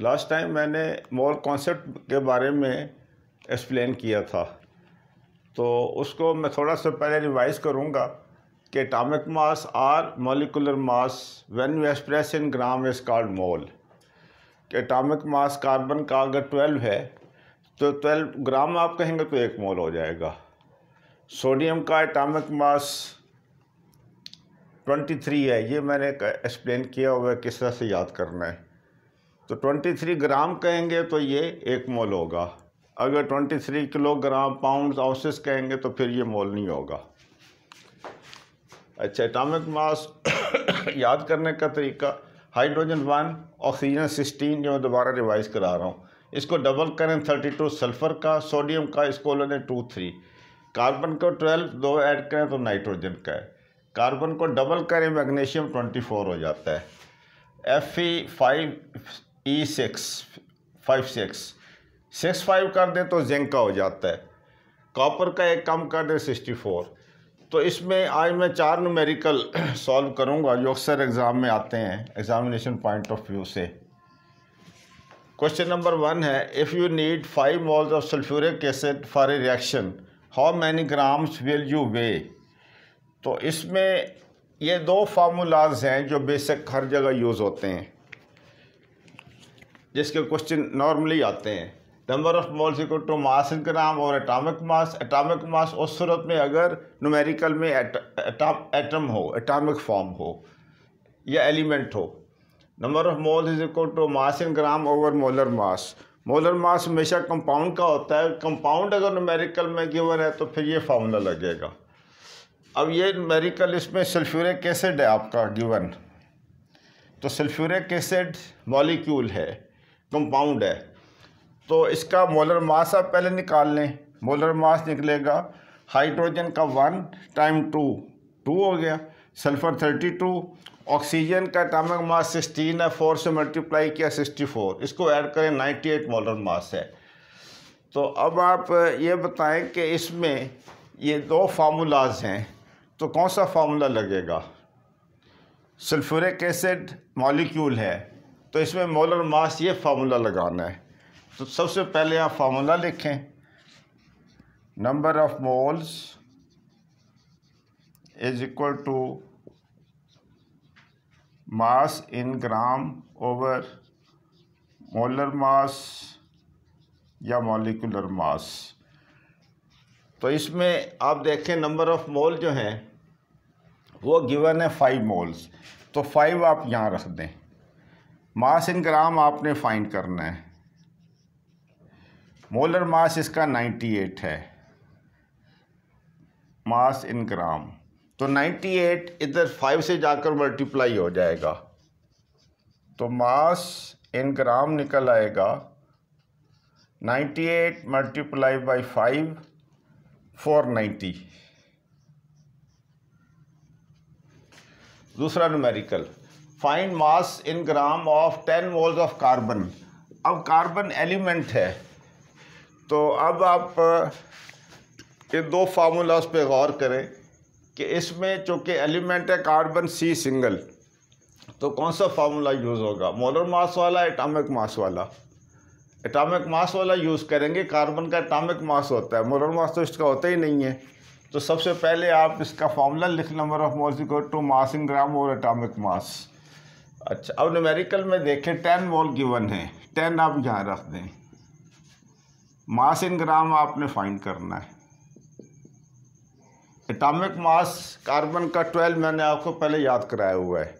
last time मैंने mole concept के बारे में एक्सप्लेन किया था तो उसको मैं थोड़ा सा पहले रिवाइज करूँगा कि atomic mass or molecular mass when you express in gram is called mole कि एटॉमिक मास कार्बन का अगर ट्वेल्व है तो ट्वेल्व ग्राम आप कहेंगे तो एक मॉल हो जाएगा सोडियम का एटॉमिक मास ट्वेंटी थ्री है ये मैंने एक्सप्लेन किया हुआ है किस तरह से याद करना है तो 23 ग्राम कहेंगे तो ये एक मोल होगा अगर 23 किलोग्राम पाउंड ऑसिस कहेंगे तो फिर ये मोल नहीं होगा अच्छा एटॉमिक मास याद करने का तरीका हाइड्रोजन वन ऑक्सीजन सिक्सटीन जो मैं दोबारा रिवाइज करा रहा हूँ इसको डबल करें थर्टी टू सल्फ़र का सोडियम का इसको लेने टू थ्री कार्बन को ट्वेल्व दो ऐड करें तो नाइट्रोजन का है कार्बन को डबल करें मैग्नीशियम ट्वेंटी फोर हो जाता है F E five E six five six six five कर दें तो जिंक का हो जाता है कॉपर का एक कम कर दें सिक्सटी फोर तो इसमें आज मैं चार न्यूमेरिकल सॉल्व करूंगा जो अक्सर एग्ज़ाम में आते हैं एग्जामिनेशन पॉइंट ऑफ व्यू से क्वेश्चन नंबर वन है if you need five moles of sulphuric acid for a reaction how many grams will you weigh तो इसमें ये दो फार्मूलाज हैं जो बेसिक हर जगह यूज़ होते हैं जिसके क्वेश्चन नॉर्मली आते हैं number of moles equal to mass in gram और एटॉमिक मास एटॉमिक मास उस सूरत में अगर न्यूमेरिकल में एटम हो एटॉमिक फॉर्म हो या एलिमेंट हो number of moles is equal to mass gram over molar mass molar mass हमेशा कंपाउंड का होता है कंपाउंड अगर न्यूमेरिकल में गिवन है तो फिर ये फार्मूला लगेगा अब ये न्यूमेरिकल इसमें सल्फ्यूरिक एसिड है आपका गिवन तो सल्फ्यूरिक एसिड मॉलिक्यूल है कंपाउंड है तो इसका मोलर मास आप पहले निकाल लें मोलर मास निकलेगा हाइड्रोजन का वन टाइम टू टू हो गया सल्फर थर्टी टू ऑक्सीजन का एटॉमिक मास सिक्सटीन है फोर से मल्टीप्लाई किया सिक्सटी फोर इसको ऐड करें नाइन्टी एट मोलर मास है तो अब आप ये बताएं कि इसमें ये दो फार्मूलाज हैं तो कौन सा फार्मूला लगेगा सल्फ्यूरिक एसिड मॉलिक्यूल है तो इसमें मोलर मास ये फार्मूला लगाना है तो सबसे पहले आप फार्मूला लिखें number of moles is equal to mass in gram over molar mass या मॉलिकुलर मास तो इसमें आप देखें नंबर ऑफ मोल जो है वो गिवन है फाइव मोल्स तो फाइव आप यहाँ रख दें मास इन ग्राम आपने फाइंड करना है मोलर मास इसका 98 है मास इन ग्राम तो 98 इधर 5 से जाकर मल्टीप्लाई हो जाएगा तो मास इन ग्राम निकल आएगा 98 multiply by five four ninety दूसरा numerical find mass in gram of ten moles of carbon अब कार्बन एलिमेंट है तो अब आप इन दो फार्मूलाज पे गौर करें कि इसमें चूँकि एलिमेंट है कार्बन सी सिंगल तो कौन सा फार्मूला यूज़ होगा मोलर मास वाला एटॉमिक मास वाला एटॉमिक मास वाला यूज़ करेंगे कार्बन का एटॉमिक मास होता है मोलर मास तो इसका होता ही नहीं है तो सबसे पहले आप इसका फार्मूला लिख number of moles equal to mass in gram और एटॉमिक मास अच्छा अब न्यूमेरिकल में देखें टेन वॉल गिवन है टेन आप यहाँ रख दें मास इन ग्राम आपने फाइंड करना है एटॉमिक मास कार्बन का ट्वेल्व मैंने आपको पहले याद कराया हुआ है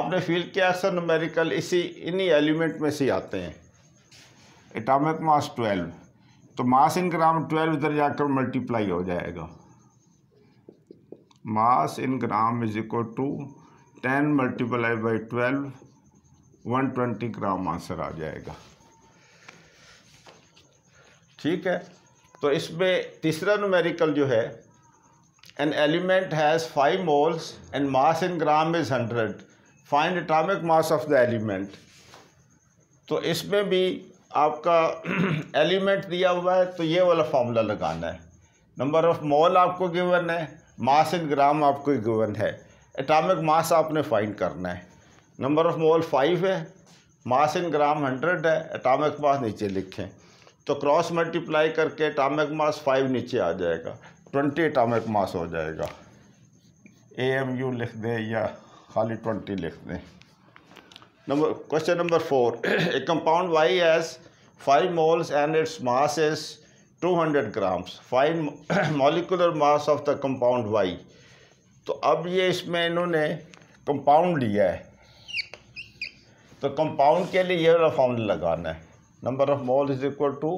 आपने फील किया अक्सर न्यूमेरिकल इसी इन्हीं एलिमेंट में से आते हैं एटॉमिक मास ट्वेल्व तो मास इन ग्राम ट्वेल्व इधर जाकर मल्टीप्लाई हो जाएगा mass in gram is equal to ten multiply by twelve one twenty gram answer आ जाएगा ठीक है तो इसमें तीसरा न्यूमेरिकल जो है an element has five moles and mass in gram is hundred find atomic mass of the element तो इसमें भी आपका एलिमेंट दिया हुआ है तो ये वाला फार्मूला लगाना है नंबर ऑफ मोल आपको गिवन है मास इन ग्राम आपको गिवन है एटॉमिक मास आपने फाइंड करना है नंबर ऑफ मोल फाइव है मास इन ग्राम हंड्रेड है एटॉमिक मास नीचे लिखें तो क्रॉस मल्टीप्लाई करके एटॉमिक मास फाइव नीचे आ जाएगा ट्वेंटी एटॉमिक मास हो जाएगा ए एम यू लिख दें या खाली ट्वेंटी लिख दें number question number four a compound Y has five moles and its mass is two hundred grams फाइव molecular mass of the compound Y तो अब ये इसमें इन्होंने कंपाउंड लिया है तो कंपाउंड के लिए ये वाला फॉर्मूला लगाना है number of mole is equal to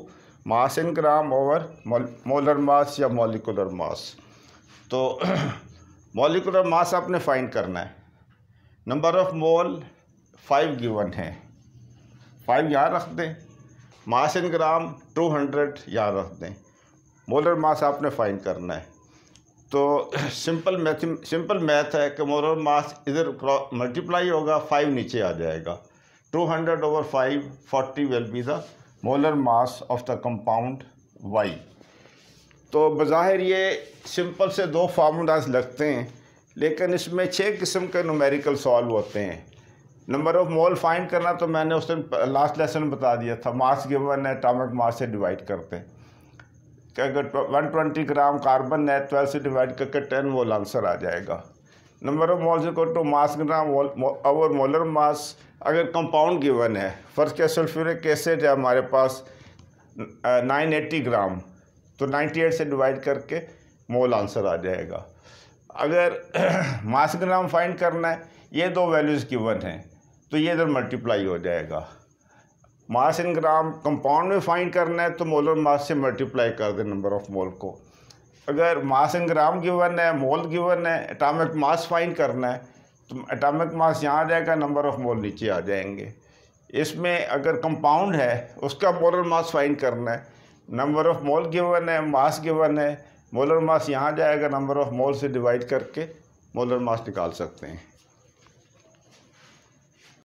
mass in gram over molar mass या मोलिकुलर मास तो मोलिकुलर मास आपने फाइंड करना है number of mole five given है फाइव यहाँ रख दें मास इन ग्राम टू हंड्रेड यहाँ रख दें मोलर मास आपने फाइंड करना है तो सिंपल मैथ सिंपल मैथ है कि मोरल मास इधर मल्टीप्लाई होगा फाइव नीचे आ जाएगा two hundred over five forty will be the molar mass of the compound Y तो बज़ाहिर ये सिंपल से दो फार्मूलाज लगते हैं लेकिन इसमें छः किस्म के नुमेरिकल सॉल्व होते हैं नंबर ऑफ मोल फाइंड करना तो मैंने उस दिन लास्ट लेसन बता दिया था मास गिवन है टामक मास से डिवाइड करते हैं क्या वन ट्वेंटी ग्राम कार्बन है ट्वेल्व से डिवाइड करके टेन वोल आंसर आ जाएगा number of mole equal to mass gram और मोलर मास अगर कंपाउंड गिवन है फर्स्ट के सल्फ्यूरिक एसिड है हमारे पास नाइन एट्टी ग्राम तो नाइन्टी एट से डिवाइड करके मोल आंसर आ जाएगा अगर मास ग्राम फाइंड करना है ये दो वैल्यूज़ गिवन हैं तो ये इधर मल्टीप्लाई हो जाएगा मास इन ग्राम कंपाउंड में फाइंड करना है तो मोलर मास से मल्टीप्लाई कर दें नंबर ऑफ मोल को अगर मास इन ग्राम गिवन है मोल गिवन है एटॉमिक मास फाइंड करना है तो एटॉमिक मास यहाँ आ जाएगा नंबर ऑफ मोल नीचे आ जाएंगे इसमें अगर कंपाउंड है उसका मोलर मास फाइंड करना है नंबर ऑफ मोल गिवन है मास गिवन है मोलर मास यहाँ जाएगा नंबर ऑफ मोल से डिवाइड करके मोलर मास निकाल सकते हैं